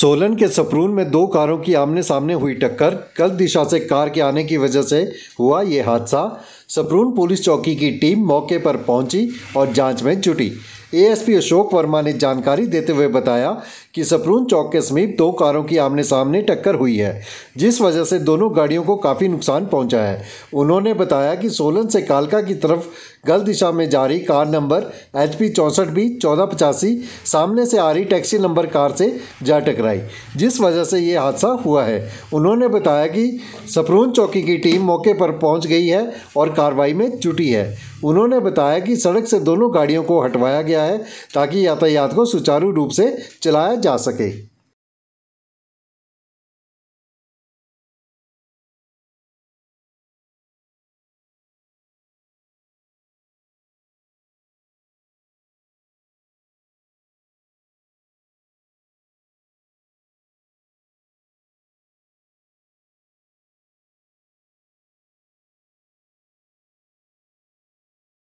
सोलन के सपरून में दो कारों की आमने सामने हुई टक्कर गलत दिशा से कार के आने की वजह से हुआ ये हादसा सपरून पुलिस चौकी की टीम मौके पर पहुंची और जांच में जुटी एएसपी अशोक वर्मा ने जानकारी देते हुए बताया कि सपरून चौक के समीप दो कारों की आमने सामने टक्कर हुई है जिस वजह से दोनों गाड़ियों को काफ़ी नुकसान पहुंचा है उन्होंने बताया कि सोलन से कालका की तरफ गलत दिशा में जारी कार नंबर एच पी चौंसठ बी चौदह पचासी सामने से आ रही टैक्सी नंबर कार से जा टकराई जिस वजह से ये हादसा हुआ है उन्होंने बताया कि सपरून चौकी की टीम मौके पर पहुंच गई है और कार्रवाई में जुटी है उन्होंने बताया कि सड़क से दोनों गाड़ियों को हटवाया गया गया है ताकि यातायात को सुचारू रूप से चलाया जा सके